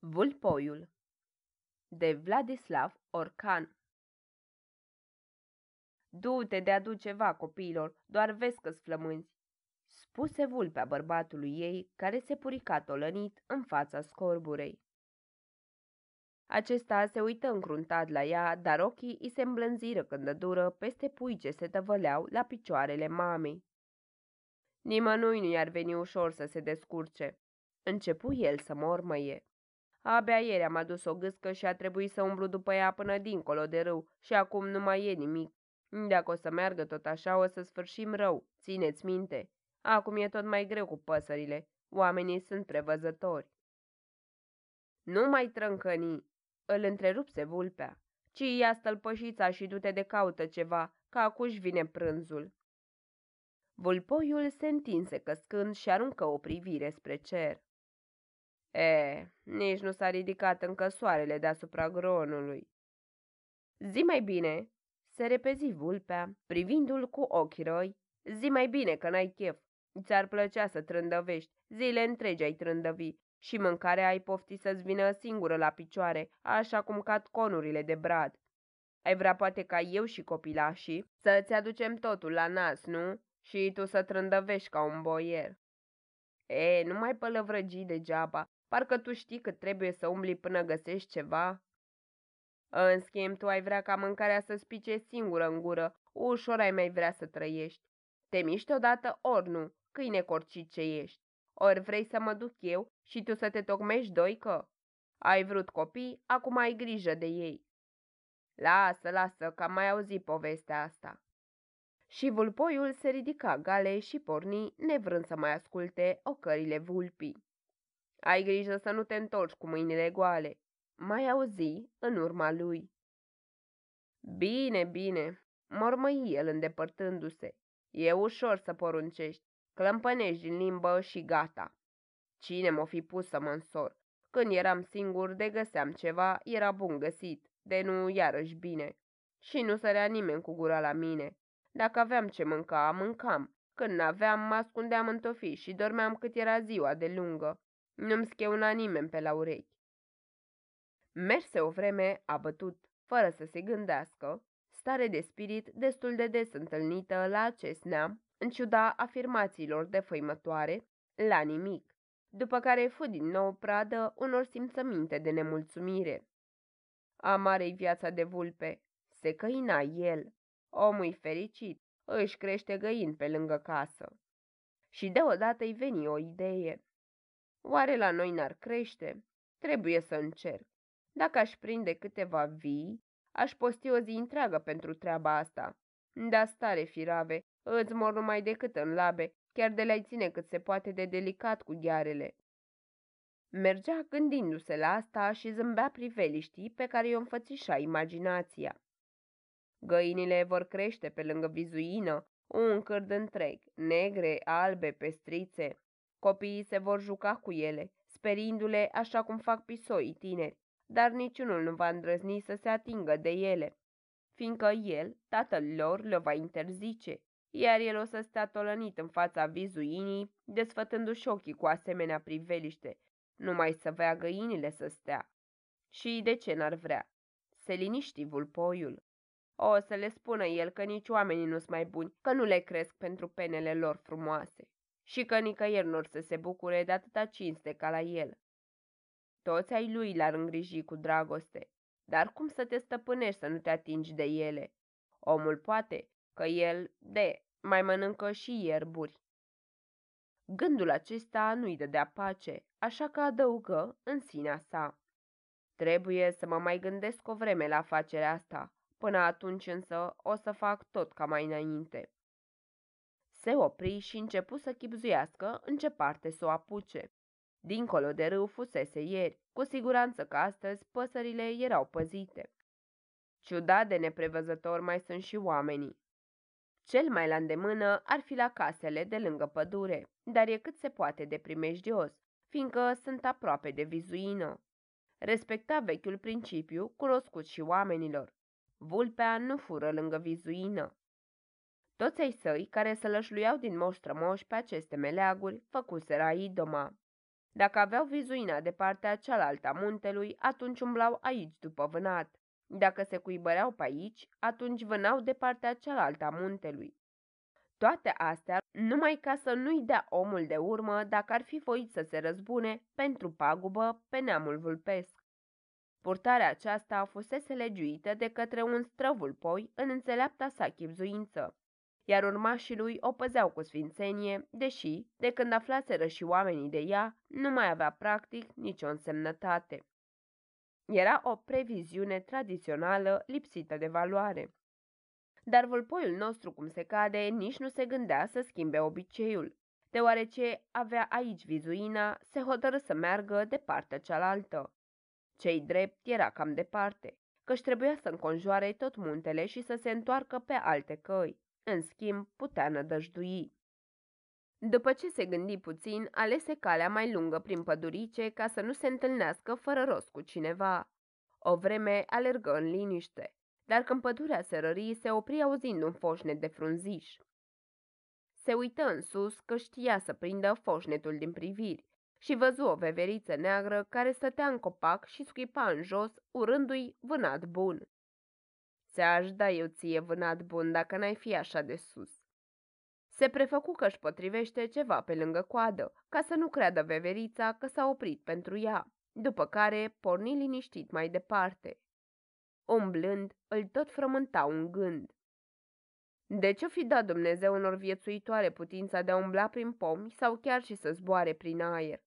Vulpoiul de Vladislav Orcan Du-te de adu ceva copiilor, doar vezi că-ți flămânzi, spuse vulpea bărbatului ei, care se purica tolănit în fața scorburei. Acesta se uită încruntat la ea, dar ochii îi se îmblânziră când dură peste pui ce se tăvăleau la picioarele mamei. Nimănui nu i-ar veni ușor să se descurce. Începu el să mormăie. Abia ieri am adus o gâscă și a trebuit să umblu după ea până dincolo de râu și acum nu mai e nimic. Dacă o să meargă tot așa, o să sfârșim rău, țineți minte. Acum e tot mai greu cu păsările. Oamenii sunt prevăzători. Nu mai trâncăni, îl întrerupse vulpea, ci ia stălpășița și du-te de caută ceva, că acuși vine prânzul. Vulpoiul se întinse căscând și aruncă o privire spre cer. E, nici nu s-a ridicat încă soarele deasupra gronului. Zi mai bine, se repezi vulpea, privindu-l cu ochii roi. Zi mai bine că n-ai chef. Ți-ar plăcea să trândăvești, zile întregi ai trândăvi și mâncarea ai pofti să-ți vină singură la picioare, așa cum cad conurile de brad. Ai vrea poate ca eu și copilașii să-ți aducem totul la nas, nu? Și tu să trândăvești ca un boier. E, nu mai pălăvrăgi degeaba, Parcă tu știi că trebuie să umbli până găsești ceva. În schimb, tu ai vrea ca mâncarea să-ți pice singură în gură, ușor ai mai vrea să trăiești. Te miști odată ori nu, câine corcit ce ești. Ori vrei să mă duc eu și tu să te tocmești doică? Ai vrut copii, acum ai grijă de ei. Lasă, lasă, că am mai auzit povestea asta. Și vulpoiul se ridica gale și porni, nevrând să mai asculte ocările vulpii. Ai grijă să nu te întorci cu mâinile goale. Mai auzi în urma lui. Bine, bine, mormăi el îndepărtându-se. E ușor să poruncești, clămpănești din limbă și gata. Cine m-o fi pus să mă însor? Când eram singur, de găseam ceva, era bun găsit, de nu iarăși bine. Și nu sărea nimeni cu gura la mine. Dacă aveam ce mânca, mâncam. Când n-aveam, mă ascundeam în tofi și dormeam cât era ziua de lungă. Nu-mi scheuna nimeni pe la urechi. Merse o vreme, a bătut, fără să se gândească, stare de spirit destul de des întâlnită la acest neam, în ciuda afirmațiilor făimătoare, la nimic, după care fu din nou pradă unor simțăminte de nemulțumire. Amarei viața de vulpe, se căina el, omul fericit, își crește găin pe lângă casă. Și deodată îi veni o idee. Oare la noi n-ar crește? Trebuie să încerc. Dacă aș prinde câteva vii, aș posti o zi întreagă pentru treaba asta. Da, stare firave, îți mor numai decât în labe, chiar de le-ai ține cât se poate de delicat cu ghearele. Mergea gândindu-se la asta și zâmbea priveliștii pe care i-o înfățișa imaginația. Găinile vor crește pe lângă vizuină, un cârd întreg, negre, albe, pestrițe. Copiii se vor juca cu ele, sperindu-le așa cum fac pisoii tineri, dar niciunul nu va îndrăzni să se atingă de ele, fiindcă el, tatăl lor, le va interzice, iar el o să stea tolănit în fața vizuinii, desfătându-și ochii cu asemenea priveliște, numai să vrea găinile să stea. Și de ce n-ar vrea? Se liniști vulpoiul. O să le spună el că nici oamenii nu sunt mai buni, că nu le cresc pentru penele lor frumoase și că nicăieri nu să se bucure de atâta cinste ca la el. Toți ai lui l-ar îngriji cu dragoste, dar cum să te stăpânești să nu te atingi de ele? Omul poate, că el, de, mai mănâncă și ierburi. Gândul acesta nu-i dădea pace, așa că adăugă în sinea sa. Trebuie să mă mai gândesc o vreme la afacerea asta, până atunci însă o să fac tot ca mai înainte. Se opri și începu să chipzuiască în ce parte să o apuce. Dincolo de râu fusese ieri, cu siguranță că astăzi păsările erau păzite. Ciudat de neprevăzător mai sunt și oamenii. Cel mai la îndemână ar fi la casele de lângă pădure, dar e cât se poate de primejdios, fiindcă sunt aproape de vizuină. Respecta vechiul principiu cunoscut și oamenilor. Vulpea nu fură lângă vizuină, toți ai săi, care să lășluiau din moș pe aceste meleaguri, făcuseră idoma. Dacă aveau vizuina de partea cealaltă a muntelui, atunci umblau aici după vânat. Dacă se cuibăreau pe aici, atunci vânau de partea cealaltă a muntelui. Toate astea numai ca să nu-i dea omul de urmă dacă ar fi voit să se răzbune pentru pagubă pe neamul vulpesc. Purtarea aceasta fusese legiuită de către un străvul poi în înțeleapta sa chipzuință iar urmașii lui o păzeau cu sfințenie, deși, de când aflaseră și oamenii de ea, nu mai avea practic nicio însemnătate. Era o previziune tradițională lipsită de valoare. Dar vulpoiul nostru, cum se cade, nici nu se gândea să schimbe obiceiul. Deoarece avea aici vizuina, se hotără să meargă de partea cealaltă. Cei drept era cam departe, căci trebuia să înconjoare tot muntele și să se întoarcă pe alte căi. În schimb, putea nădăjdui. După ce se gândi puțin, alese calea mai lungă prin pădurice ca să nu se întâlnească fără rost cu cineva. O vreme alergă în liniște, dar când pădurea se rări, se opri auzind un foșne de frunziș. Se uită în sus că știa să prindă foșnetul din priviri și văzu o veveriță neagră care stătea în copac și scuipa în jos, urându-i vânat bun. Ți-aș da eu ție vânat bun dacă n-ai fi așa de sus. Se prefăcu că își potrivește ceva pe lângă coadă, ca să nu creadă veverița că s-a oprit pentru ea, după care porni liniștit mai departe. Umblând, îl tot frământa un gând. De ce o fi dat Dumnezeu unor viețuitoare putința de a umbla prin pomi sau chiar și să zboare prin aer?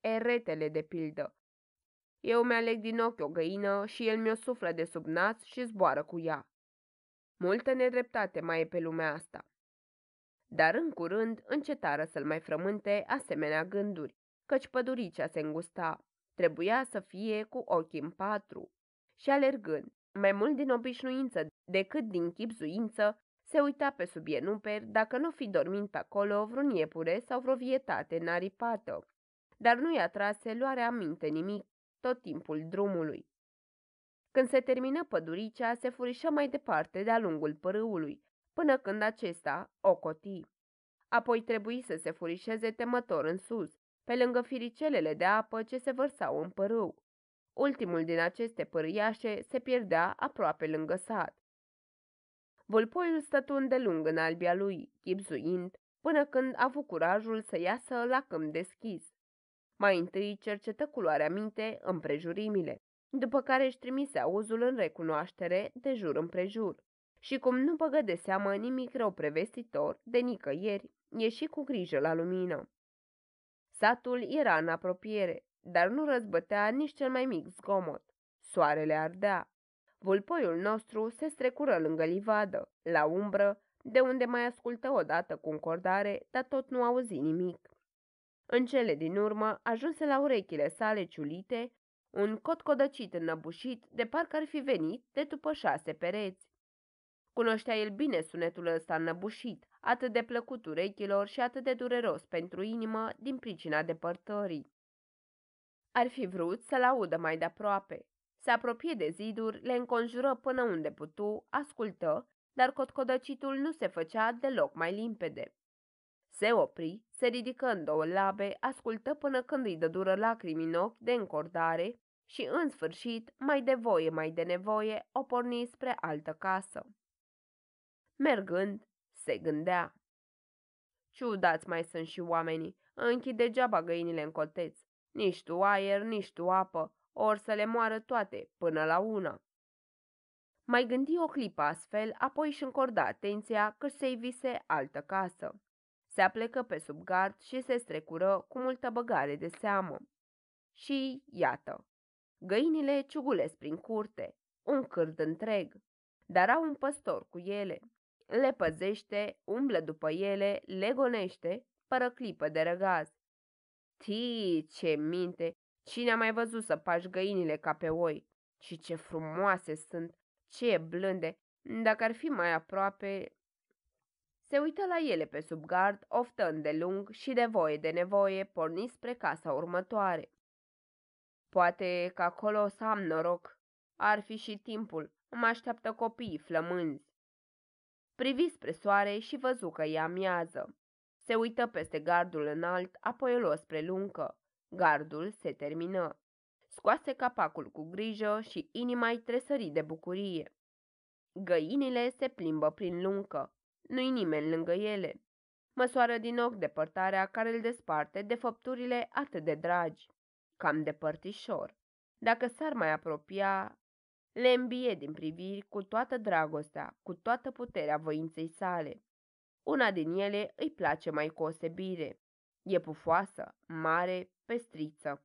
Eretele, de pildă, eu mi-aleg din ochi o găină și el mi-o suflă de sub nas și zboară cu ea. Multă nedreptate mai e pe lumea asta. Dar în curând încetară să-l mai frământe asemenea gânduri, căci păduricea se îngusta. Trebuia să fie cu ochii în patru. Și alergând, mai mult din obișnuință decât din chipzuință, se uita pe sub ienuper dacă nu fi dormind pe acolo vreun iepure sau vreo vietate naripată. Dar nu-i atrase luarea minte nimic, tot timpul drumului. Când se termină păduricea, se furișă mai departe de-a lungul pârâului, până când acesta o coti. Apoi trebuie să se furișeze temător în sus, pe lângă firicelele de apă ce se vărsau în pârâu. Ultimul din aceste pârâiașe se pierdea aproape lângă sat. Vulpoiul stătu îndelung în albia lui, chipzuind, până când a avut curajul să iasă la câmp deschis. Mai întâi cercetă culoarea minte împrejurimile, după care își trimise auzul în recunoaștere de jur împrejur. Și cum nu băgă de seamă nimic rău prevestitor de nicăieri, ieși cu grijă la lumină. Satul era în apropiere, dar nu răzbătea nici cel mai mic zgomot. Soarele ardea. Vulpoiul nostru se strecură lângă livadă, la umbră, de unde mai ascultă odată cu încordare, dar tot nu auzi nimic. În cele din urmă ajunse la urechile sale ciulite un cot codăcit înăbușit de parcă ar fi venit de după șase pereți. Cunoștea el bine sunetul ăsta înăbușit, atât de plăcut urechilor și atât de dureros pentru inimă din pricina depărtării. Ar fi vrut să-l audă mai de-aproape. Se apropie de ziduri, le înconjură până unde putu, ascultă, dar cotcodăcitul nu se făcea deloc mai limpede. Se opri, se ridică în două labe, ascultă până când îi dă dură lacrimi în ochi de încordare și, în sfârșit, mai de voie, mai de nevoie, o porni spre altă casă. Mergând, se gândea. Ciudați mai sunt și oamenii, închid degeaba găinile în colteț. Nici tu aer, nici tu apă, ori să le moară toate, până la una. Mai gândi o clipă astfel, apoi își încorda atenția că se vise altă casă. Se aplecă pe sub gard și se strecură cu multă băgare de seamă. Și iată, găinile ciugulesc prin curte, un cârd întreg, dar au un păstor cu ele. Le păzește, umblă după ele, le gonește, fără clipă de răgaz. Ti ce minte! Cine a mai văzut să pași găinile ca pe oi? Și ce frumoase sunt, ce blânde! Dacă ar fi mai aproape, se uită la ele pe sub gard, oftând de lung și de voie de nevoie porni spre casa următoare. Poate că acolo o să am noroc. Ar fi și timpul, mă așteaptă copiii flămânzi. Privi spre soare și văzu că ea miază. Se uită peste gardul înalt, apoi o spre luncă. Gardul se termină. Scoase capacul cu grijă și inima-i tresări de bucurie. Găinile se plimbă prin luncă. Nu-i nimeni lângă ele. Măsoară din ochi depărtarea care îl desparte de făpturile atât de dragi. Cam depărtișor. Dacă s-ar mai apropia, le îmbie din priviri cu toată dragostea, cu toată puterea voinței sale. Una din ele îi place mai cu osebire. E pufoasă, mare, pestriță.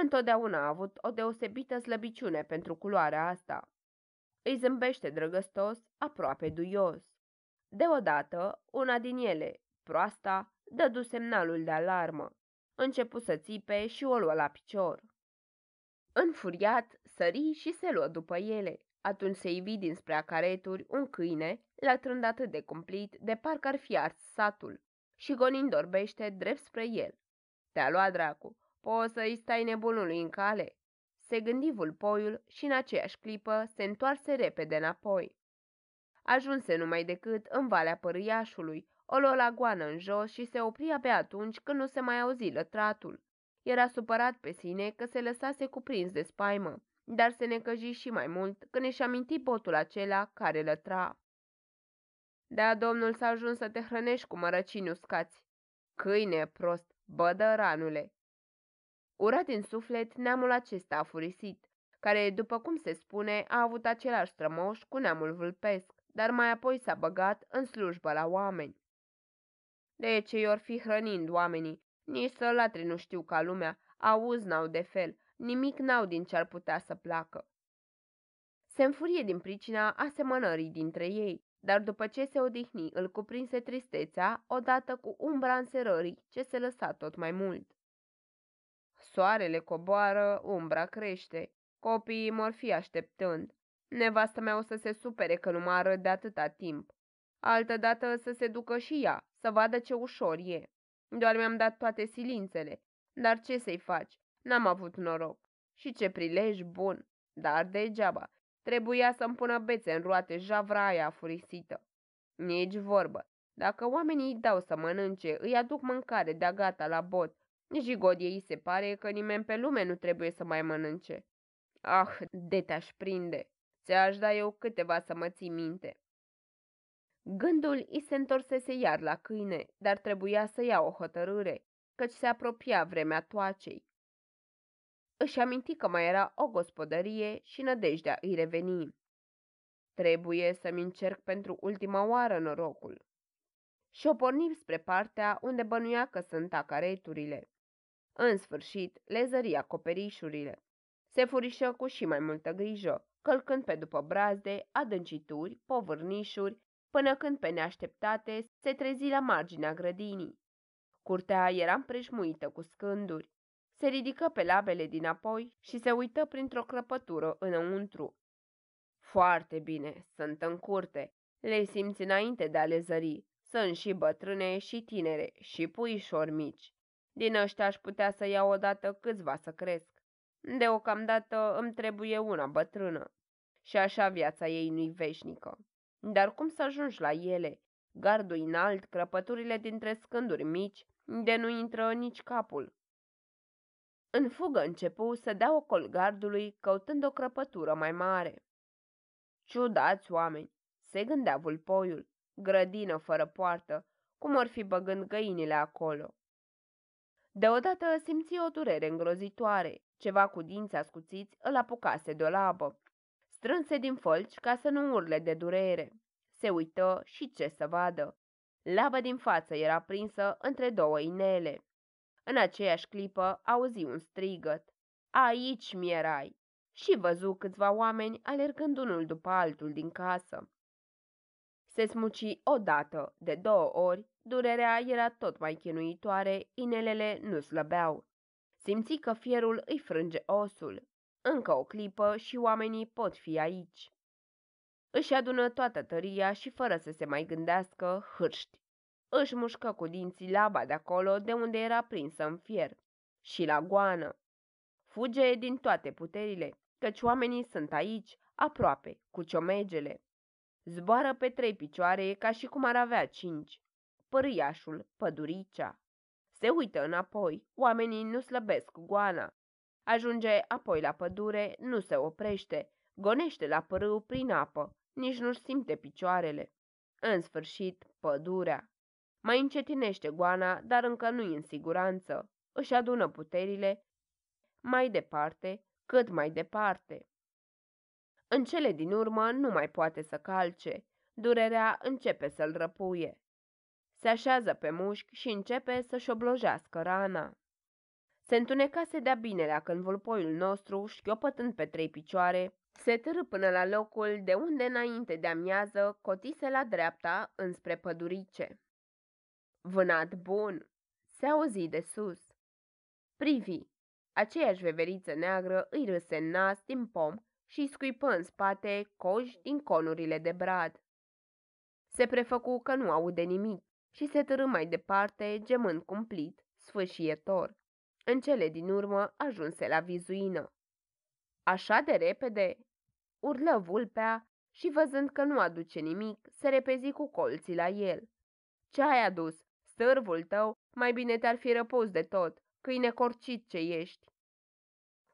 Întotdeauna a avut o deosebită slăbiciune pentru culoarea asta. Îi zâmbește drăgăstos, aproape duios. Deodată, una din ele, proasta, dădu semnalul de alarmă. Începu să țipe și o luă la picior. Înfuriat, sări și se luă după ele. Atunci se ivi dinspre acareturi un câine, latrând atât de cumplit, de parcă ar fi ars satul, și gonind orbește drept spre el. Te-a luat dracu, poți să-i stai nebunului în cale? Se gândi vulpoiul și în aceeași clipă se întoarse repede înapoi. Ajunse numai decât în Valea Părâiașului, o lua la goană în jos și se opri pe atunci când nu se mai auzi lătratul. Era supărat pe sine că se lăsase cuprins de spaimă, dar se necăji și mai mult când își aminti botul acela care lătra. Da, domnul s-a ajuns să te hrănești cu mărăcini uscați. Câine prost, bădăranule! Urat în suflet, neamul acesta a furisit, care, după cum se spune, a avut același strămoș cu neamul vâlpesc dar mai apoi s-a băgat în slujbă la oameni. De deci, ce i-or fi hrănind oamenii? Nici sălatrii nu știu ca lumea, auz n-au de fel, nimic n-au din ce ar putea să placă. Se înfurie din pricina asemănării dintre ei, dar după ce se odihni îl cuprinse tristețea, odată cu umbra înserării ce se lăsa tot mai mult. Soarele coboară, umbra crește, copiii mor fi așteptând, Nevastă mea o să se supere că nu mă arăt de atâta timp. Altădată să se ducă și ea, să vadă ce ușor e. Doar mi-am dat toate silințele. Dar ce să-i faci? N-am avut noroc. Și ce prilej bun. Dar degeaba. Trebuia să-mi pună bețe în roate javra aia furisită. Nici vorbă. Dacă oamenii îi dau să mănânce, îi aduc mâncare de-a gata la bot. îi se pare că nimeni pe lume nu trebuie să mai mănânce. Ah, de te-aș prinde! Ți-aș da eu câteva să mă ții minte. Gândul îi se întorsese iar la câine, dar trebuia să ia o hotărâre, căci se apropia vremea toacei. Își aminti că mai era o gospodărie și nădejdea îi reveni. Trebuie să-mi încerc pentru ultima oară norocul. Și o pornim spre partea unde bănuia că sunt acareturile. În sfârșit, le zări acoperișurile. Se furișă cu și mai multă grijă, călcând pe după brazde, adâncituri, povârnișuri, până când pe neașteptate se trezi la marginea grădinii. Curtea era împrejmuită cu scânduri. Se ridică pe labele dinapoi și se uită printr-o crăpătură înăuntru. Foarte bine, sunt în curte. Le simți înainte de a le zări. Sunt și bătrâne și tinere și puișori mici. Din ăștia aș putea să iau odată câțiva să cresc. Deocamdată îmi trebuie una bătrână. Și așa viața ei nu-i veșnică. Dar cum să ajungi la ele? Gardul înalt, crăpăturile dintre scânduri mici, de nu intră nici capul. În fugă începu să dea ocol gardului, căutând o crăpătură mai mare. Ciudați oameni, se gândea vulpoiul, grădină fără poartă, cum ar fi băgând găinile acolo. Deodată simți o durere îngrozitoare, ceva cu dinți ascuțiți îl apucase de o labă. Strânse din fălci ca să nu urle de durere. Se uită și ce să vadă. Laba din față era prinsă între două inele. În aceeași clipă auzi un strigăt. Aici mi erai! Și văzu câțiva oameni alergând unul după altul din casă. Se smuci odată, de două ori, durerea era tot mai chinuitoare, inelele nu slăbeau. Simți că fierul îi frânge osul. Încă o clipă și oamenii pot fi aici. Își adună toată tăria și fără să se mai gândească, hârști. Își mușcă cu dinții laba de acolo de unde era prinsă în fier. Și la goană. Fuge din toate puterile, căci oamenii sunt aici, aproape, cu ciomegele. Zboară pe trei picioare ca și cum ar avea cinci. Păriașul, păduricea, se uită înapoi, oamenii nu slăbesc goana. Ajunge apoi la pădure, nu se oprește, gonește la pârâu prin apă, nici nu-și simte picioarele. În sfârșit, pădurea. Mai încetinește goana, dar încă nu-i în siguranță. Își adună puterile mai departe, cât mai departe. În cele din urmă nu mai poate să calce. Durerea începe să-l răpuie. Se așează pe mușchi și începe să-și oblojească rana. Se întunecase de-a binelea când vulpoiul nostru, șchiopătând pe trei picioare, se târâ până la locul de unde înainte de amiază cotise la dreapta înspre pădurice. Vânat bun! Se auzi de sus. Privi! Aceeași veveriță neagră îi râse în nas din pom și scuipă în spate coji din conurile de brad. Se prefăcu că nu aude nimic și se târâ mai departe, gemând cumplit, sfâșietor. În cele din urmă ajunse la vizuină. Așa de repede? Urlă vulpea și văzând că nu aduce nimic, se repezi cu colții la el. Ce ai adus? Stârvul tău? Mai bine te-ar fi răpus de tot, câine corcit ce ești.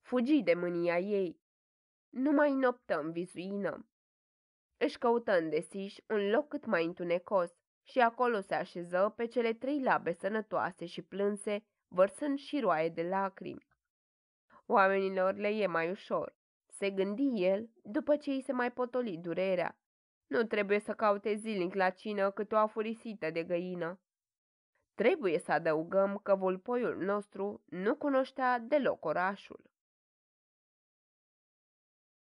Fugi de mânia ei. Nu mai noptăm vizuină. Își căută în desiș un loc cât mai întunecos și acolo se așeză pe cele trei labe sănătoase și plânse, vărsând și roaie de lacrimi. Oamenilor le e mai ușor, se gândi el după ce îi se mai potoli durerea. Nu trebuie să caute zilnic la cină cât o afurisită de găină. Trebuie să adăugăm că vulpoiul nostru nu cunoștea deloc orașul.